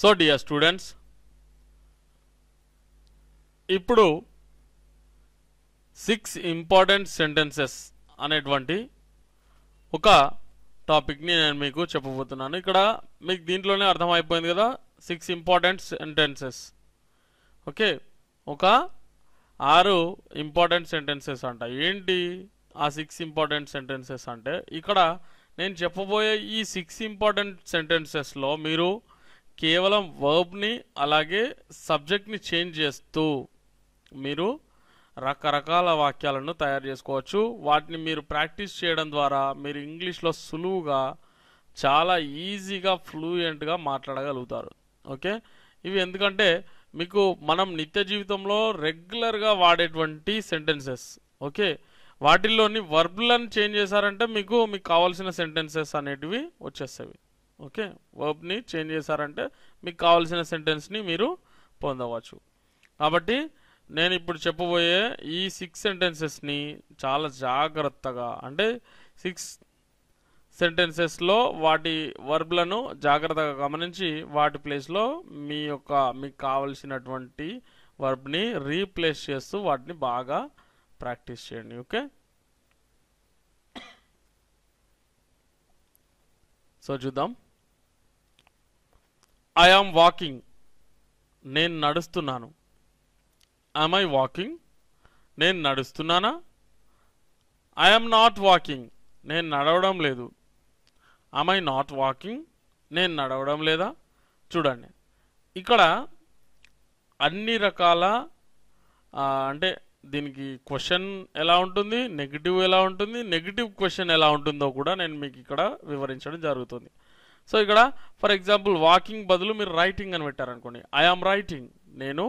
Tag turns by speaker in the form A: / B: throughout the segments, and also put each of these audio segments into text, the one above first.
A: so dear students ఇప్పుడు six important sentences అనేటువంటి ఒక టాపిక్ని నేను మీకు చెప్పబోతున్నాను ఇక్కడ మీకు దీంట్లోనే అర్థమైపోయింది కదా సిక్స్ ఇంపార్టెంట్ సెంటెన్సెస్ ఓకే ఒక ఆరు ఇంపార్టెంట్ సెంటెన్సెస్ అంట ఏంటి ఆ సిక్స్ ఇంపార్టెంట్ సెంటెన్సెస్ అంటే ఇక్కడ నేను చెప్పబోయే ఈ సిక్స్ ఇంపార్టెంట్ సెంటెన్సెస్లో మీరు కేవలం వర్బ్ని అలాగే సబ్జెక్ట్ని చేంజ్ చేస్తూ మీరు రకరకాల వాక్యాలను తయారు చేసుకోవచ్చు వాటిని మీరు ప్రాక్టీస్ చేయడం ద్వారా మీరు ఇంగ్లీష్లో సులువుగా చాలా ఈజీగా ఫ్లూయెంట్గా మాట్లాడగలుగుతారు ఓకే ఇవి ఎందుకంటే మీకు మనం నిత్య జీవితంలో రెగ్యులర్గా వాడేటువంటి సెంటెన్సెస్ ఓకే వాటిల్లోని వర్బ్లను చేంజ్ చేశారంటే మీకు మీకు కావాల్సిన సెంటెన్సెస్ అనేటివి వచ్చేస్తాయి ఓకే వర్బ్ని చేంజ్ చేశారంటే మీకు కావాల్సిన సెంటెన్స్ని మీరు పొందవచ్చు కాబట్టి నేను ఇప్పుడు చెప్పబోయే ఈ సిక్స్ సెంటెన్సెస్ని చాలా జాగ్రత్తగా అంటే సిక్స్ సెంటెన్సెస్లో వాటి వర్బ్లను జాగ్రత్తగా గమనించి వాటి ప్లేస్లో మీ యొక్క మీకు కావలసినటువంటి వర్బ్ని రీప్లేస్ చేస్తూ వాటిని బాగా ప్రాక్టీస్ చేయండి ఓకే సో చూద్దాం ఐ ఆమ్ వాకింగ్ నేను నడుస్తున్నాను ఐమ్ ఐ వాకింగ్ నేను నడుస్తున్నానా ఐ ఆమ్ నాట్ వాకింగ్ నేను నడవడం లేదు ఐమ్ ఐ నాట్ వాకింగ్ నేను నడవడం లేదా చూడండి ఇక్కడ అన్ని రకాల అంటే దీనికి క్వశ్చన్ ఎలా ఉంటుంది నెగిటివ్ ఎలా ఉంటుంది నెగిటివ్ క్వశ్చన్ ఎలా ఉంటుందో కూడా నేను మీకు ఇక్కడ వివరించడం జరుగుతుంది సో ఇక్కడ ఫర్ ఎగ్జాంపుల్ వాకింగ్ బదులు మీరు రైటింగ్ అని పెట్టారనుకోండి ఐఆమ్ రైటింగ్ నేను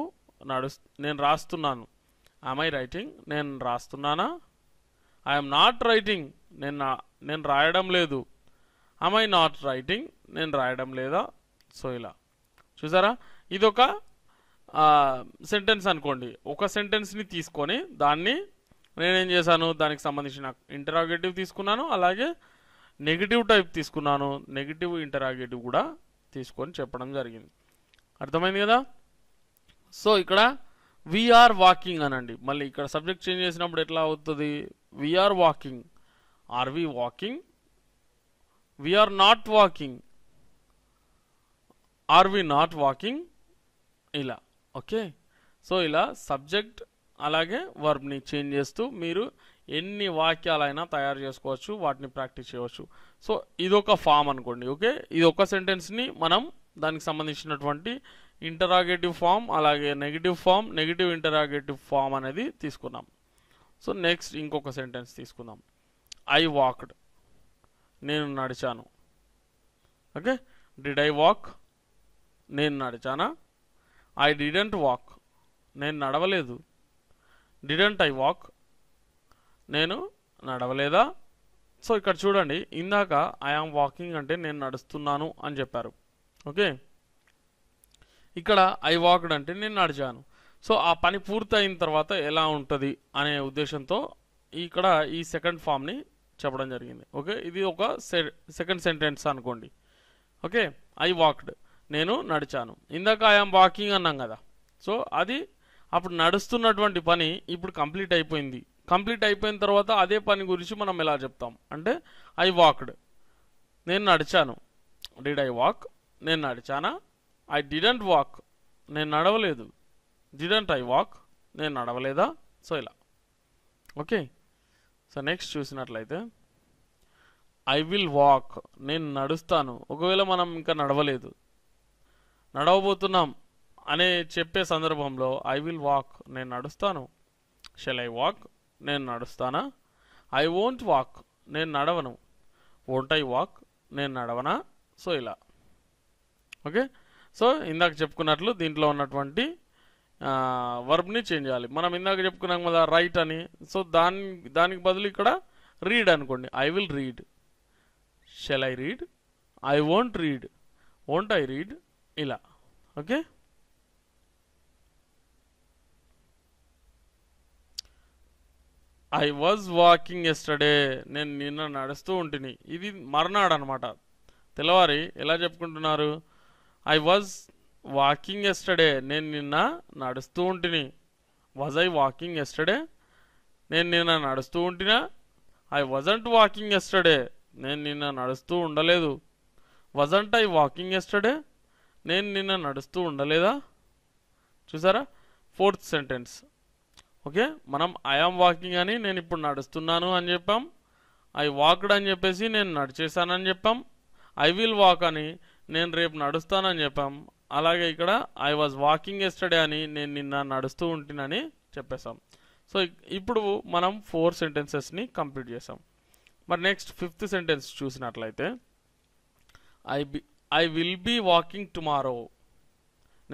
A: నడు నేను రాస్తున్నాను ఐ రైటింగ్ నేను రాస్తున్నానా ఐఎమ్ నాట్ రైటింగ్ నేను నేను రాయడం లేదు ఐ నాట్ రైటింగ్ నేను రాయడం లేదా సో ఇలా చూసారా ఇదొక సెంటెన్స్ అనుకోండి ఒక సెంటెన్స్ని తీసుకొని దాన్ని నేనేం చేశాను దానికి సంబంధించిన ఇంటరాగేటివ్ తీసుకున్నాను అలాగే నెగిటివ్ టైప్ తీసుకున్నాను నెగిటివ్ ఇంటరాగేటివ్ కూడా తీసుకొని చెప్పడం జరిగింది అర్థమైంది కదా సో ఇక్కడ వీఆర్ వాకింగ్ అనండి మళ్ళీ ఇక్కడ సబ్జెక్ట్ చేంజ్ చేసినప్పుడు ఎట్లా అవుతుంది we are walking are we walking we are not walking are we not walking ఇలా ఓకే సో ఇలా సబ్జెక్ట్ అలాగే వర్బ్ని చేంజ్ చేస్తూ మీరు ఎన్ని వాక్యాలైనా తయారు చేసుకోవచ్చు వాటిని ప్రాక్టీస్ చేయవచ్చు సో ఇదొక ఫామ్ అనుకోండి ఓకే ఇది ఒక సెంటెన్స్ని మనం దానికి సంబంధించినటువంటి ఇంటరాగేటివ్ ఫామ్ అలాగే negative form negative interrogative form అనేది తీసుకున్నాం సో నెక్స్ట్ ఇంకొక సెంటెన్స్ తీసుకుందాం ఐ వాక్డ్ నేను నడిచాను ఓకే డిడ్ ఐ వాక్ నేను నడిచానా ఐ డిడెంట్ వాక్ నేను నడవలేదు డిడెంట్ ఐ వాక్ నేను నడవలేదా సో ఇక్కడ చూడండి ఇందాక ఐఆమ్ వాకింగ్ అంటే నేను నడుస్తున్నాను అని చెప్పారు ఓకే ఇక్కడ ఐ వాక్డ్ అంటే నేను నడిచాను సో ఆ పని పూర్తయిన తర్వాత ఎలా ఉంటుంది అనే ఉద్దేశంతో ఇక్కడ ఈ సెకండ్ ఫామ్ని చెప్పడం జరిగింది ఓకే ఇది ఒక సెకండ్ సెంటెన్స్ అనుకోండి ఓకే ఐ వాక్డ్ నేను నడిచాను ఇందాక ఐఆమ్ వాకింగ్ అన్నాం కదా సో అది అప్పుడు నడుస్తున్నటువంటి పని ఇప్పుడు కంప్లీట్ అయిపోయింది కంప్లీట్ అయిపోయిన తర్వాత అదే పని గురించి మనం ఎలా చెప్తాం అంటే ఐ వాక్డ్ నేను నడిచాను డిడ్ ఐ వాక్ నేను నడిచానా ఐ డిడంట్ వాక్ నేను నడవలేదు డిడంట్ ఐ వాక్ నేను నడవలేదా సో ఇలా ఓకే సో నెక్స్ట్ చూసినట్లయితే ఐ విల్ వాక్ నేను నడుస్తాను ఒకవేళ మనం ఇంకా నడవలేదు నడవబోతున్నాం అనే చెప్పే సందర్భంలో ఐ విల్ వాక్ నేను నడుస్తాను షెల్ ఐ వాక్ నేను నడుస్తానా ఐ వోంట్ వాక్ నేను నడవను వోంట్ ఐ వాక్ నేను నడవనా సో ఇలా ఓకే సో ఇందాక చెప్పుకున్నట్లు దీంట్లో ఉన్నటువంటి వర్బ్ని చేంజ్ చేయాలి మనం ఇందాక చెప్పుకున్నాం కదా రైట్ అని సో దాని దానికి బదులు ఇక్కడ రీడ్ అనుకోండి I will read shall I read I won't read won't I read ఇలా okay I was walking yesterday నేను నిన్న నడుస్తూ ఉంటుని ఇది మర్నాడు అనమాట తెల్లవారి ఎలా చెప్పుకుంటున్నారు ఐ వాజ్ వాకింగ్ ఎస్టర్డే నేను నిన్న నడుస్తూ ఉంటిని వాజ్ ఐ వాకింగ్ ఎస్టర్డే నేను నిన్న నడుస్తూ ఉంటినా ఐ వజంట్ వాకింగ్ ఎస్టర్డే నేను నిన్న నడుస్తూ ఉండలేదు వజంట్ ఐ వాకింగ్ ఎస్టర్డే నేను నిన్న నడుస్తూ ఉండలేదా చూసారా ఫోర్త్ సెంటెన్స్ ఓకే మనం ఐఆమ్ వాకింగ్ అని నేను ఇప్పుడు నడుస్తున్నాను అని చెప్పాం ఐ వాక్డ్ అని చెప్పేసి నేను నడిచేసానని చెప్పాం ఐ విల్ వాక్ అని నేను రేపు నడుస్తానని చెప్పాం అలాగే ఇక్కడ ఐ వాజ్ వాకింగ్ ఎస్టర్డే అని నేను నిన్న నడుస్తూ ఉంటానని చెప్పేశాం సో ఇప్పుడు మనం ఫోర్ సెంటెన్సెస్ని కంప్లీట్ చేసాం మరి నెక్స్ట్ ఫిఫ్త్ సెంటెన్స్ చూసినట్లయితే I be I will be walking tomorrow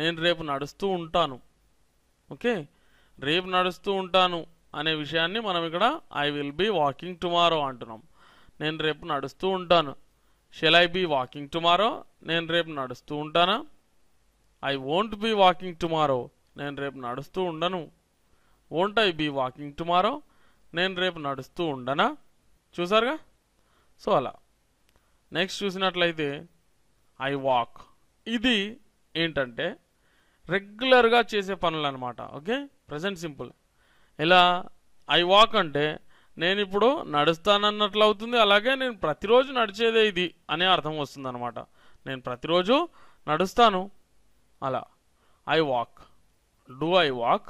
A: నేను రేపు నడుస్తూ ఉంటాను ఓకే రేపు నడుస్తూ ఉంటాను అనే విషయాన్ని మనం ఇక్కడ I will be walking tomorrow అంటున్నాం నేను రేపు నడుస్తూ ఉంటాను shall I be walking tomorrow నేను రేపు నడుస్తూ ఉంటానా I won't be walking tomorrow నేను రేపు నడుస్తూ ఉండను won't I be walking tomorrow నేను రేపు నడుస్తూ ఉండనా చూసారుగా సో అలా నెక్స్ట్ చూసినట్లయితే ఐ వాక్ ఇది ఏంటంటే రెగ్యులర్గా చేసే పనులు అనమాట ఓకే ప్రజెంట్ సింపుల్ ఇలా ఐ వాక్ అంటే నేను ఇప్పుడు నడుస్తానన్నట్లు అవుతుంది అలాగే నేను ప్రతిరోజు నడిచేదే ఇది అనే అర్థం వస్తుంది అనమాట నేను ప్రతిరోజు నడుస్తాను అలా I walk do I walk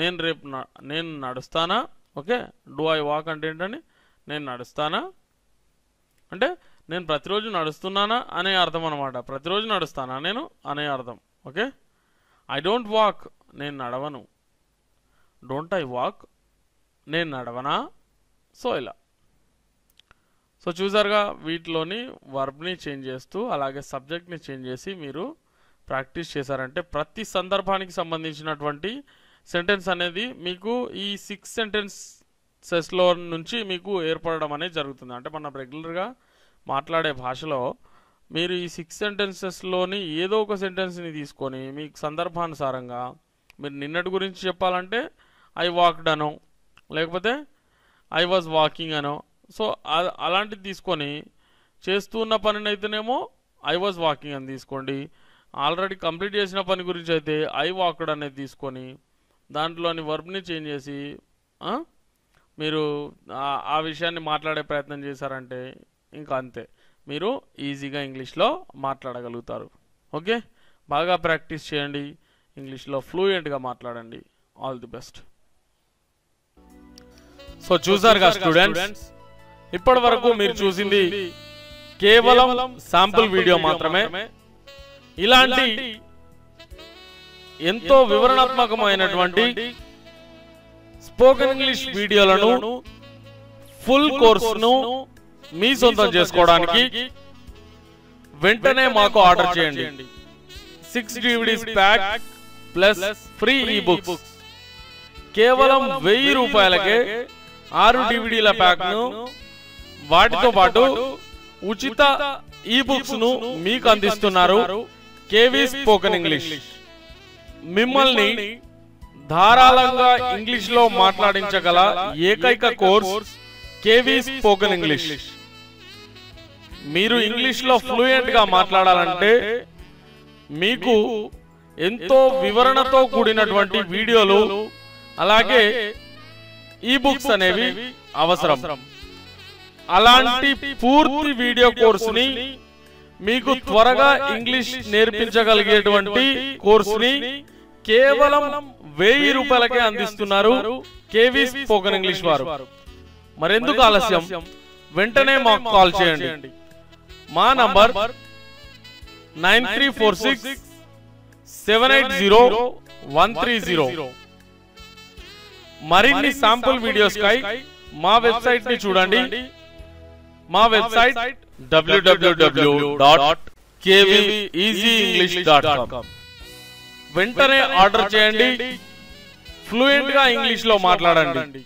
A: నేను రేపు నేను నడుస్తానా ఓకే డూ ఐ వాక్ అంటే ఏంటని నేను నడుస్తానా అంటే నేను ప్రతిరోజు నడుస్తున్నానా అనే అర్థం అనమాట ప్రతిరోజు నడుస్తానా నేను అనే అర్థం ఓకే ఐ డోంట్ వాక్ నేను నడవను డోంట్ ఐ వాక్ నేను నడవనా సో ఇలా సో చూసారుగా వీటిలోని వర్బ్ని చేంజ్ చేస్తూ అలాగే సబ్జెక్ట్ని చేంజ్ చేసి మీరు ప్రాక్టీస్ చేశారంటే ప్రతి సందర్భానికి సంబంధించినటువంటి సెంటెన్స్ అనేది మీకు ఈ సిక్స్ సెంటెన్సెస్లో నుంచి మీకు ఏర్పడడం అనేది జరుగుతుంది అంటే మనం రెగ్యులర్గా మాట్లాడే భాషలో మీరు ఈ సిక్స్ సెంటెన్సెస్లోని ఏదో ఒక సెంటెన్స్ని తీసుకొని మీకు సందర్భానుసారంగా మీరు నిన్నటి గురించి చెప్పాలంటే ఐ వాక్డ్ అనో లేకపోతే ఐ వాజ్ వాకింగ్ అనో సో అలాంటిది తీసుకొని చేస్తున్న పనినైతేనేమో ఐ వాజ్ వాకింగ్ అని తీసుకోండి ఆల్రెడీ కంప్లీట్ చేసిన పని గురించి అయితే ఐ వాక్డ్ అనేది తీసుకొని దాంట్లోని వర్బ్ని చేంజ్ చేసి మీరు ఆ విషయాన్ని మాట్లాడే ప్రయత్నం చేశారంటే ఇంకా అంతే మీరు ఈజీగా ఇంగ్లీష్లో మాట్లాడగలుగుతారు ఓకే బాగా ప్రాక్టీస్ చేయండి ఇంగ్లీష్లో ఫ్లూయెంట్గా మాట్లాడండి ఆల్ ది బెస్ట్ సో చూసారుగా స్టూడెంట్స్ ఇప్పటి వరకు మీరు చూసింది కేవలం శాంపుల్ వీడియో మాత్రమే ఇలాంటి ఎంతో వివరణాత్మకమైనటువంటి స్పోకెన్ ఇంగ్లీష్ వీడియోలను ఫుల్ కోర్సును మీ సొంతం చేసుకోవడానికి వెంటనే మాకు ఆర్డర్ చేయండి six DVDs pack plus free ebooks కేవలం వెయ్యి రూపాయలకే ఆరు డివిడీల ప్యాక్ను వాటితో పాటు ఉచిత ఈ బుక్స్ ను మీకు అందిస్తున్నారు కేవీ స్పోకన్ ఇంగ్లీష్ మిమ్మల్ని ధారాళంగా ఇంగ్లీష్ లో మాట్లాడించగల ఏకైక కోర్స్ కేవీ స్పోకన్ ఇంగ్లీష్ మీరు ఇంగ్లీష్లో ఫ్లూయెంట్గా మాట్లాడాలంటే మీకు ఎంతో వివరణతో కూడినటువంటి వీడియోలు అలాగే ఈ బుక్స్ అనేవి అవసరం అలాంటి పూర్తి వీడియో కోర్సుని మీకు త్వరగా ఇంగ్లీష్ నేర్పించగలిగేటువంటి కోర్సుని కేవలం వెయ్యి రూపాయలకే అందిస్తున్నారు కేవీ స్పోకన్ ఇంగ్లీష్ వారు మరెందుకు ఆలస్యం వెంటనే మాకు కాల్ చేయండి మా number nine three four six seven eight zero one three zero మరిన్ని శాంపుల్ వీడియోస్ కై మా వెబ్సైట్ ని చూడండి
B: మా వెబ్సైట్ డబ్ల్యూడబ్ల్యూడబ్ల్యూ dot easy English dot com
A: వెంటనే ఆర్డర్ చేయండి ఫ్లూయెంట్ గా ఇంగ్లీష్ లో మాట్లాడండి